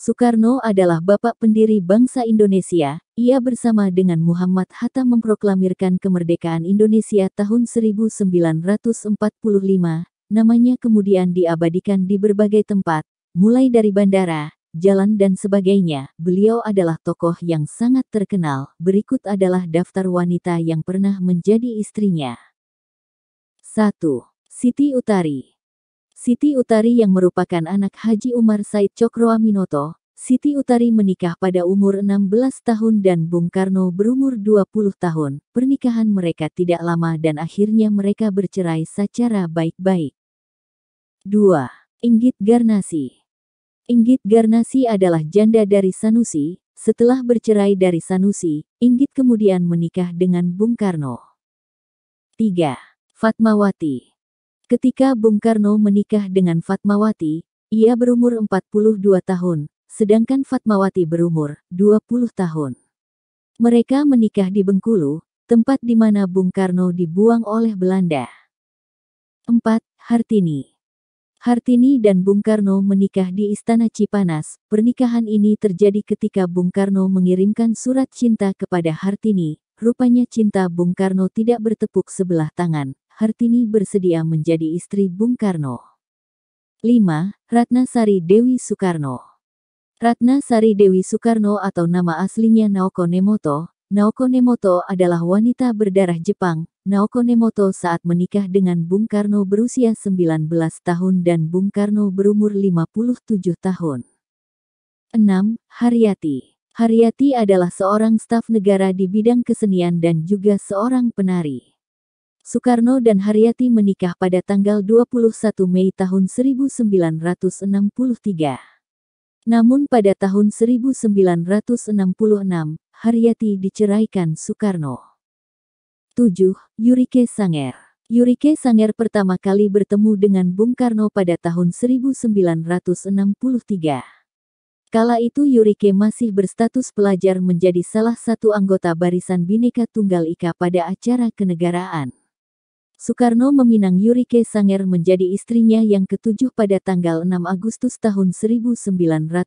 Soekarno adalah bapak pendiri bangsa Indonesia. Ia bersama dengan Muhammad Hatta memproklamirkan kemerdekaan Indonesia tahun 1945. Namanya kemudian diabadikan di berbagai tempat, mulai dari bandara, jalan dan sebagainya. Beliau adalah tokoh yang sangat terkenal. Berikut adalah daftar wanita yang pernah menjadi istrinya. 1. Siti Utari Siti Utari yang merupakan anak Haji Umar Said Cokroaminoto, Siti Utari menikah pada umur 16 tahun dan Bung Karno berumur 20 tahun. Pernikahan mereka tidak lama dan akhirnya mereka bercerai secara baik-baik. 2. Inggit Garnasi Inggit Garnasi adalah janda dari Sanusi. Setelah bercerai dari Sanusi, Inggit kemudian menikah dengan Bung Karno. 3. Fatmawati Ketika Bung Karno menikah dengan Fatmawati, ia berumur 42 tahun, sedangkan Fatmawati berumur 20 tahun. Mereka menikah di Bengkulu, tempat di mana Bung Karno dibuang oleh Belanda. 4. Hartini Hartini dan Bung Karno menikah di Istana Cipanas. Pernikahan ini terjadi ketika Bung Karno mengirimkan surat cinta kepada Hartini. Rupanya cinta Bung Karno tidak bertepuk sebelah tangan, Hartini bersedia menjadi istri Bung Karno. 5. Sari Dewi Soekarno Ratnasari Dewi Soekarno atau nama aslinya Naoko Nemoto, Naoko Nemoto adalah wanita berdarah Jepang. Naoko Nemoto saat menikah dengan Bung Karno berusia 19 tahun dan Bung Karno berumur 57 tahun. 6. Haryati Haryati adalah seorang staf negara di bidang kesenian dan juga seorang penari. Soekarno dan Haryati menikah pada tanggal 21 Mei tahun 1963. Namun pada tahun 1966, Haryati diceraikan Soekarno. 7. Yurike Sanger Yurike Sanger pertama kali bertemu dengan Bung Karno pada tahun 1963. Kala itu Yurike masih berstatus pelajar menjadi salah satu anggota barisan Bhinneka Tunggal Ika pada acara kenegaraan. Soekarno meminang Yurike Sanger menjadi istrinya yang ketujuh pada tanggal 6 Agustus tahun 1964.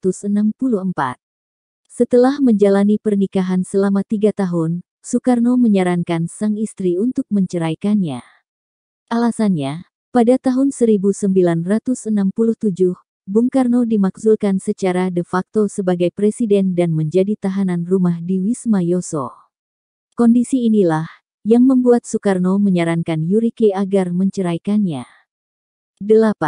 Setelah menjalani pernikahan selama tiga tahun, Soekarno menyarankan sang istri untuk menceraikannya. Alasannya, pada tahun 1967, Bung Karno dimakzulkan secara de facto sebagai presiden dan menjadi tahanan rumah di Wisma Yoso. Kondisi inilah yang membuat Soekarno menyarankan Yurike agar menceraikannya. 8.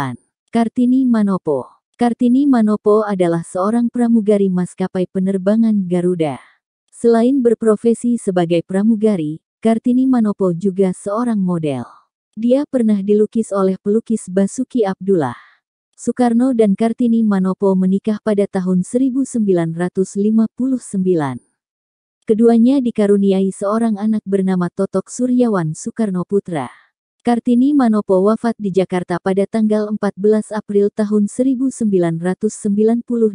Kartini Manopo Kartini Manopo adalah seorang pramugari maskapai penerbangan Garuda. Selain berprofesi sebagai pramugari, Kartini Manopo juga seorang model. Dia pernah dilukis oleh pelukis Basuki Abdullah. Soekarno dan Kartini Manopo menikah pada tahun 1959. Keduanya dikaruniai seorang anak bernama Totok Suryawan Soekarno Putra. Kartini Manopo wafat di Jakarta pada tanggal 14 April tahun 1990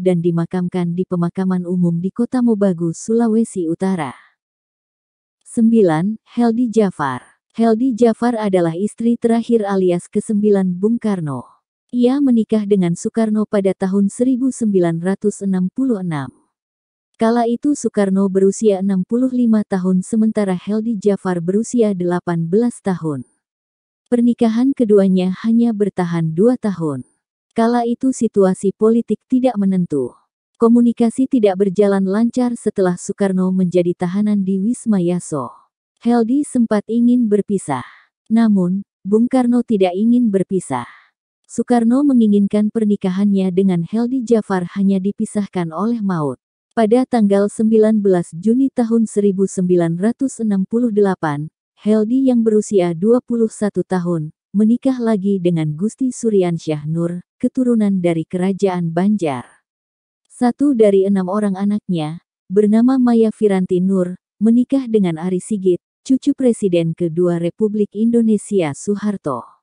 dan dimakamkan di pemakaman umum di Kota Mobagu, Sulawesi Utara. 9. Heldi Jafar Heldi Jafar adalah istri terakhir alias ke-9 Bung Karno. Ia menikah dengan Soekarno pada tahun 1966. Kala itu Soekarno berusia 65 tahun sementara Heldi Jafar berusia 18 tahun. Pernikahan keduanya hanya bertahan dua tahun. Kala itu situasi politik tidak menentu. Komunikasi tidak berjalan lancar setelah Soekarno menjadi tahanan di Wisma Yaso. Heldi sempat ingin berpisah. Namun, Bung Karno tidak ingin berpisah. Soekarno menginginkan pernikahannya dengan Heldi Jafar hanya dipisahkan oleh maut. Pada tanggal 19 Juni tahun 1968, Heldi yang berusia 21 tahun, menikah lagi dengan Gusti Suryansyah Nur, keturunan dari Kerajaan Banjar. Satu dari enam orang anaknya, bernama Maya Firanti Nur, menikah dengan Ari Sigit, cucu Presiden kedua Republik Indonesia Soeharto.